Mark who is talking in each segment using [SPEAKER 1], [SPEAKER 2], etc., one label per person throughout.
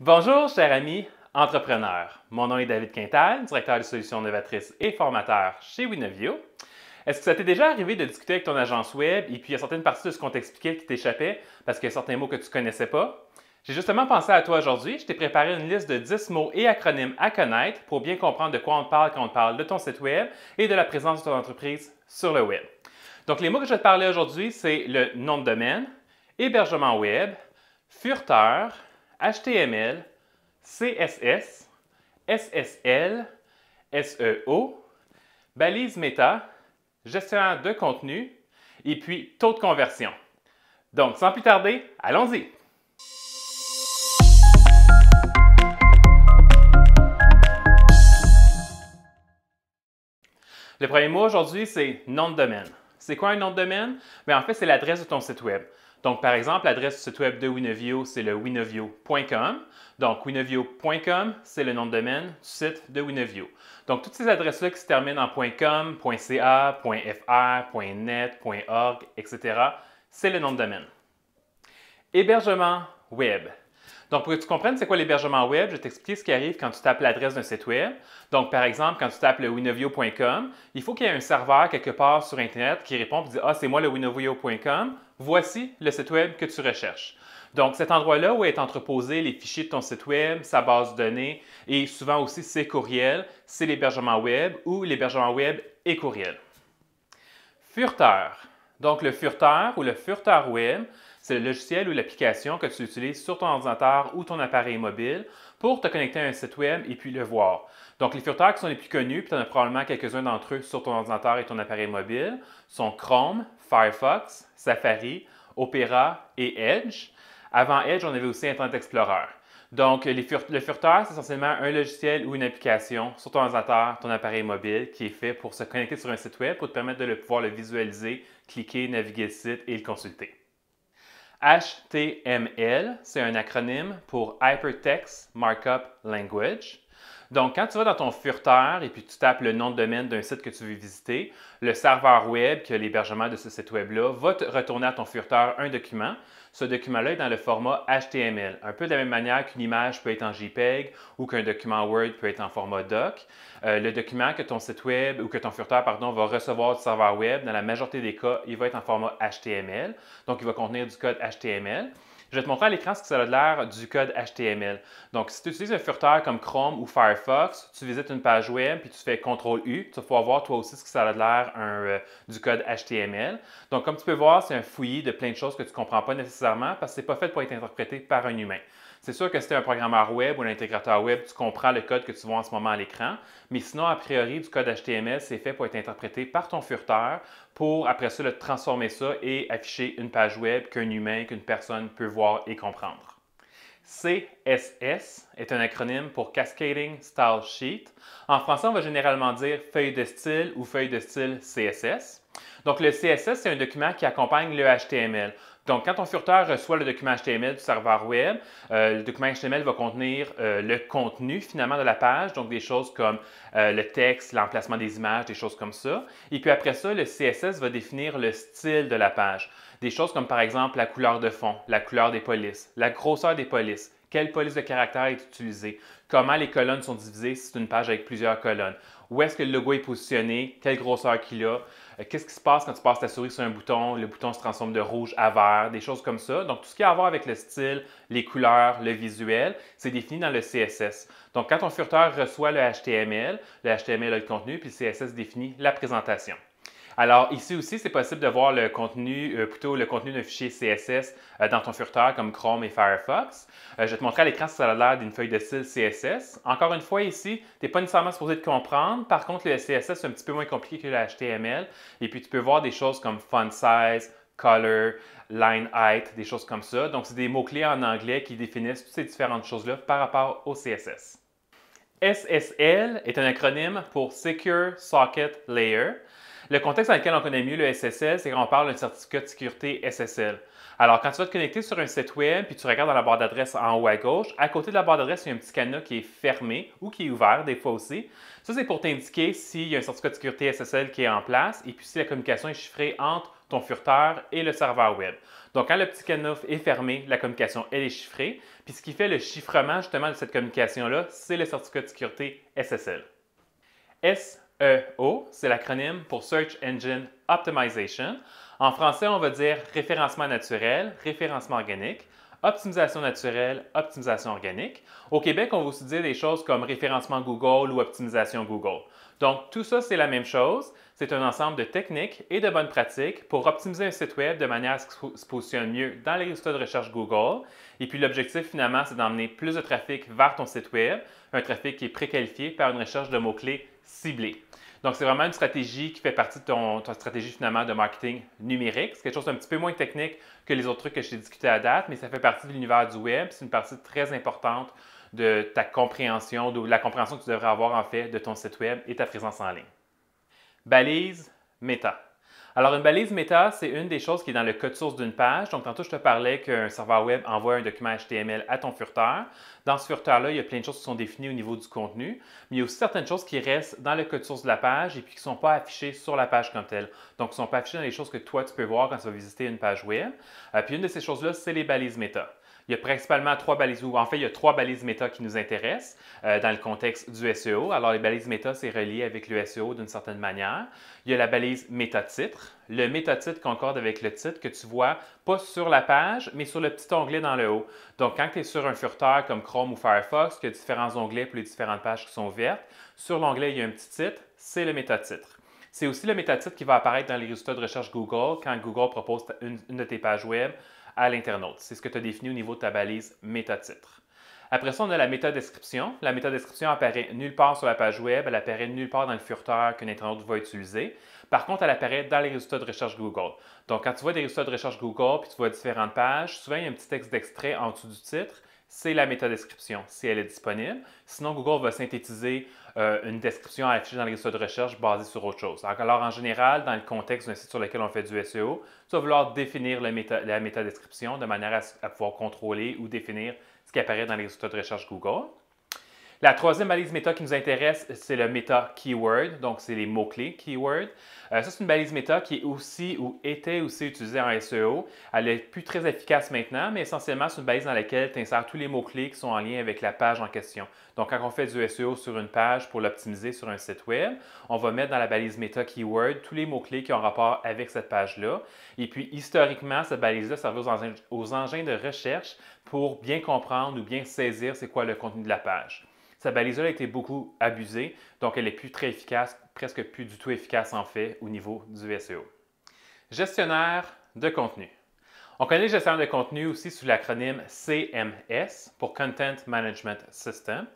[SPEAKER 1] Bonjour, chers amis entrepreneurs. Mon nom est David Quintal, directeur de solutions novatrices et formateur chez Winovio. Est-ce que ça t'est déjà arrivé de discuter avec ton agence web et puis il y a certaines parties de ce qu'on t'expliquait qui t'échappaient parce qu'il y a certains mots que tu connaissais pas? J'ai justement pensé à toi aujourd'hui. Je t'ai préparé une liste de 10 mots et acronymes à connaître pour bien comprendre de quoi on parle quand on parle de ton site web et de la présence de ton entreprise sur le web. Donc, les mots que je vais te parler aujourd'hui, c'est le nom de domaine, hébergement web, furteur, HTML, CSS, SSL, SEO, balise méta, gestionnaire de contenu et puis taux de conversion. Donc, sans plus tarder, allons-y! Le premier mot aujourd'hui, c'est nom de domaine. C'est quoi un nom de domaine? Mais ben, en fait, c'est l'adresse de ton site web. Donc, par exemple, l'adresse du site web de Winovio, c'est le winovio.com. Donc, winovio.com, c'est le nom de domaine du site de Winovio. Donc, toutes ces adresses-là qui se terminent en .com, .ca, .fr, .net, .org, etc., c'est le nom de domaine. Hébergement web. Donc, pour que tu comprennes c'est quoi l'hébergement web, je vais t'expliquer ce qui arrive quand tu tapes l'adresse d'un site web. Donc, par exemple, quand tu tapes le winovio.com, il faut qu'il y ait un serveur quelque part sur Internet qui répond et dit Ah, c'est moi le winovio.com, voici le site web que tu recherches. Donc, cet endroit-là où est entreposé les fichiers de ton site web, sa base de données et souvent aussi ses courriels, c'est l'hébergement web ou l'hébergement web et courriel. Furteur. Donc, le furteur ou le furteur web, c'est le logiciel ou l'application que tu utilises sur ton ordinateur ou ton appareil mobile pour te connecter à un site web et puis le voir. Donc, les furteurs qui sont les plus connus, puis tu en as probablement quelques-uns d'entre eux sur ton ordinateur et ton appareil mobile, sont Chrome, Firefox, Safari, Opera et Edge. Avant Edge, on avait aussi Internet Explorer. Donc, les le furteur, c'est essentiellement un logiciel ou une application sur ton ordinateur, ton appareil mobile, qui est fait pour se connecter sur un site web pour te permettre de pouvoir le visualiser, cliquer, naviguer le site et le consulter. HTML, c'est un acronyme pour Hypertext Markup Language. Donc, quand tu vas dans ton furteur et puis tu tapes le nom de domaine d'un site que tu veux visiter, le serveur web, qui l'hébergement de ce site web-là, va te retourner à ton furteur un document. Ce document-là est dans le format HTML, un peu de la même manière qu'une image peut être en JPEG ou qu'un document Word peut être en format doc. Euh, le document que ton site web ou que ton furteur pardon, va recevoir du serveur web, dans la majorité des cas, il va être en format HTML. Donc, il va contenir du code HTML. Je vais te montrer à l'écran ce que ça a l'air du code HTML. Donc, si tu utilises un furteur comme Chrome ou Firefox, tu visites une page web puis tu fais CTRL-U, tu vas pouvoir voir toi aussi ce que ça a l'air euh, du code HTML. Donc, comme tu peux voir, c'est un fouillis de plein de choses que tu ne comprends pas nécessairement parce que ce n'est pas fait pour être interprété par un humain. C'est sûr que si tu es un programmeur web ou un intégrateur web, tu comprends le code que tu vois en ce moment à l'écran, mais sinon, a priori, du code HTML, c'est fait pour être interprété par ton furteur pour, après ça, transformer ça et afficher une page web qu'un humain, qu'une personne peut voir et comprendre. CSS est un acronyme pour Cascading Style Sheet. En français, on va généralement dire feuille de style ou feuille de style CSS. Donc, le CSS, c'est un document qui accompagne le HTML. Donc, quand ton furteur reçoit le document HTML du serveur web, euh, le document HTML va contenir euh, le contenu finalement de la page, donc des choses comme euh, le texte, l'emplacement des images, des choses comme ça. Et puis après ça, le CSS va définir le style de la page. Des choses comme par exemple la couleur de fond, la couleur des polices, la grosseur des polices, quelle police de caractère est utilisée, comment les colonnes sont divisées si c'est une page avec plusieurs colonnes, où est-ce que le logo est positionné, quelle grosseur qu'il a, euh, qu'est-ce qui se passe quand tu passes ta souris sur un bouton, le bouton se transforme de rouge à vert, des choses comme ça. Donc, tout ce qui a à voir avec le style, les couleurs, le visuel, c'est défini dans le CSS. Donc, quand ton furteur reçoit le HTML, le HTML a le contenu, puis le CSS définit la présentation. Alors ici aussi, c'est possible de voir le contenu, euh, plutôt le contenu d'un fichier CSS euh, dans ton furteur comme Chrome et Firefox. Euh, je vais te montrer à l'écran si ça a l'air d'une feuille de style CSS. Encore une fois, ici, tu n'es pas nécessairement supposé de comprendre. Par contre, le CSS, est un petit peu moins compliqué que le HTML. Et puis, tu peux voir des choses comme font size, color, line height, des choses comme ça. Donc, c'est des mots-clés en anglais qui définissent toutes ces différentes choses-là par rapport au CSS. SSL est un acronyme pour Secure Socket Layer. Le contexte dans lequel on connaît mieux le SSL, c'est on parle d'un certificat de sécurité SSL. Alors, quand tu vas te connecter sur un site web, puis tu regardes dans la barre d'adresse en haut à gauche, à côté de la barre d'adresse, il y a un petit cadenas qui est fermé ou qui est ouvert, des fois aussi. Ça, c'est pour t'indiquer s'il y a un certificat de sécurité SSL qui est en place et puis si la communication est chiffrée entre ton furteur et le serveur web. Donc, quand le petit cadenas est fermé, la communication, elle est chiffrée. Puis, ce qui fait le chiffrement, justement, de cette communication-là, c'est le certificat de sécurité SSL. S SEO, c'est l'acronyme pour Search Engine Optimization. En français, on va dire référencement naturel, référencement organique, optimisation naturelle, optimisation organique. Au Québec, on va aussi dire des choses comme référencement Google ou optimisation Google. Donc, tout ça, c'est la même chose. C'est un ensemble de techniques et de bonnes pratiques pour optimiser un site Web de manière à ce qu'il se positionne mieux dans les résultats de recherche Google. Et puis, l'objectif, finalement, c'est d'emmener plus de trafic vers ton site Web, un trafic qui est préqualifié par une recherche de mots-clés Ciblé. Donc, c'est vraiment une stratégie qui fait partie de ton, stratégie finalement de marketing numérique. C'est quelque chose d'un petit peu moins technique que les autres trucs que j'ai discuté à date, mais ça fait partie de l'univers du web. C'est une partie très importante de ta compréhension, de la compréhension que tu devrais avoir en fait de ton site web et ta présence en ligne. Balise, méta. Alors, une balise méta, c'est une des choses qui est dans le code source d'une page. Donc, tantôt, je te parlais qu'un serveur web envoie un document HTML à ton furteur. Dans ce furteur-là, il y a plein de choses qui sont définies au niveau du contenu, mais il y a aussi certaines choses qui restent dans le code source de la page et puis qui ne sont pas affichées sur la page comme telle. Donc, qui ne sont pas affichées dans les choses que toi, tu peux voir quand tu vas visiter une page web. Euh, puis, une de ces choses-là, c'est les balises méta. Il y a principalement trois balises, ou en fait, il y a trois balises méta qui nous intéressent euh, dans le contexte du SEO. Alors, les balises méta, c'est relié avec le SEO d'une certaine manière. Il y a la balise méta-titre. Le méta-titre concorde avec le titre que tu vois pas sur la page, mais sur le petit onglet dans le haut. Donc, quand tu es sur un furteur comme Chrome ou Firefox, que différents onglets pour les différentes pages qui sont ouvertes, sur l'onglet, il y a un petit titre, c'est le méta-titre. C'est aussi le méta titre qui va apparaître dans les résultats de recherche Google quand Google propose une de tes pages web à l'internaute. C'est ce que tu as défini au niveau de ta balise titre. Après ça, on a la méta-description. La méta-description apparaît nulle part sur la page web, elle apparaît nulle part dans le furteur qu'un internaute va utiliser. Par contre, elle apparaît dans les résultats de recherche Google. Donc, quand tu vois des résultats de recherche Google, puis tu vois différentes pages, souvent il y a un petit texte d'extrait en dessous du titre c'est la méta-description, si elle est disponible. Sinon, Google va synthétiser euh, une description affichée dans les résultats de recherche basée sur autre chose. Alors, en général, dans le contexte d'un site sur lequel on fait du SEO, tu vas vouloir définir la, méta, la de manière à, pouvoir contrôler ou définir ce qui apparaît dans les résultats de recherche Google. La troisième balise méta qui nous intéresse, c'est le méta keyword, donc c'est les mots-clés keyword. Euh, ça, c'est une balise méta qui est aussi ou était aussi utilisée en SEO. Elle n'est plus très efficace maintenant, mais essentiellement, c'est une balise dans laquelle tu insères tous les mots-clés qui sont en lien avec la page en question. Donc, quand on fait du SEO sur une page pour l'optimiser sur un site web, on va mettre dans la balise méta keyword tous les mots-clés qui ont rapport avec cette page-là. Et puis, historiquement, cette balise-là servait aux engins de recherche pour bien comprendre ou bien saisir c'est quoi le contenu de la page sa balise a été beaucoup abusée, donc elle n'est plus très efficace, presque plus du tout efficace en fait au niveau du SEO. Gestionnaire de contenu. On connaît le gestionnaire de contenu aussi sous l'acronyme CMS pour Content Management System.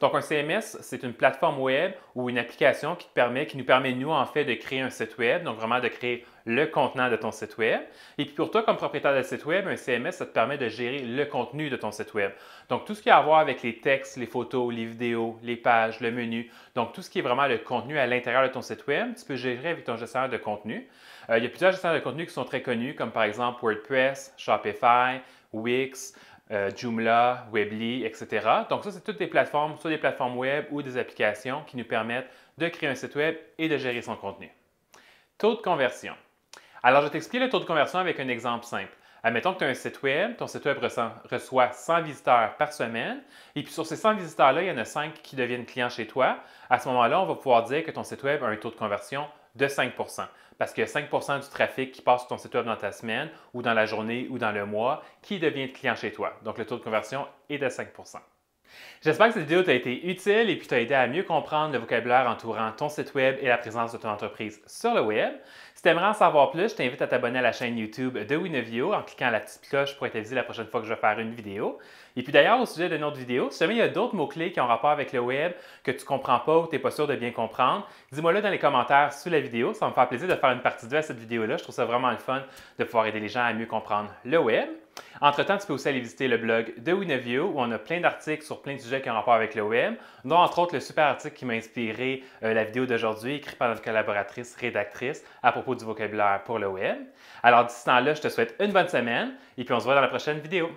[SPEAKER 1] Donc un CMS, c'est une plateforme web ou une application qui, permet, qui nous permet, nous, en fait, de créer un site web, donc vraiment de créer le contenant de ton site web. Et puis pour toi, comme propriétaire de site web, un CMS, ça te permet de gérer le contenu de ton site web. Donc tout ce qui a à voir avec les textes, les photos, les vidéos, les pages, le menu, donc tout ce qui est vraiment le contenu à l'intérieur de ton site web, tu peux gérer avec ton gestionnaire de contenu. Euh, il y a plusieurs gestionnaires de contenu qui sont très connus, comme par exemple WordPress, Shopify, Wix, euh, Joomla, Webly, etc. Donc ça, c'est toutes des plateformes, soit des plateformes web ou des applications qui nous permettent de créer un site web et de gérer son contenu. Taux de conversion. Alors, je t'explique le taux de conversion avec un exemple simple. Admettons que tu as un site web, ton site web reçoit 100 visiteurs par semaine, et puis sur ces 100 visiteurs-là, il y en a 5 qui deviennent clients chez toi. À ce moment-là, on va pouvoir dire que ton site web a un taux de conversion de 5 parce qu'il y a 5 du trafic qui passe sur ton site web dans ta semaine ou dans la journée ou dans le mois qui devient client chez toi. Donc, le taux de conversion est de 5 J'espère que cette vidéo t'a été utile et puis t'a aidé à mieux comprendre le vocabulaire entourant ton site web et la présence de ton entreprise sur le web. Si tu aimerais en savoir plus, je t'invite à t'abonner à la chaîne YouTube de Winnovio en cliquant la petite cloche pour être avisé la prochaine fois que je vais faire une vidéo. Et puis d'ailleurs, au sujet de notre vidéo, si jamais il y a d'autres mots-clés qui ont rapport avec le web que tu comprends pas ou tu n'es pas sûr de bien comprendre, dis-moi le dans les commentaires sous la vidéo. Ça va me faire plaisir de faire une partie 2 à cette vidéo-là. Je trouve ça vraiment le fun de pouvoir aider les gens à mieux comprendre le web. Entre-temps, tu peux aussi aller visiter le blog de Winneview où on a plein d'articles sur plein de sujets qui ont rapport avec l'OM. dont entre autres le super article qui m'a inspiré euh, la vidéo d'aujourd'hui, écrit par notre collaboratrice rédactrice à propos du vocabulaire pour l'OM. Alors d'ici là je te souhaite une bonne semaine et puis on se voit dans la prochaine vidéo.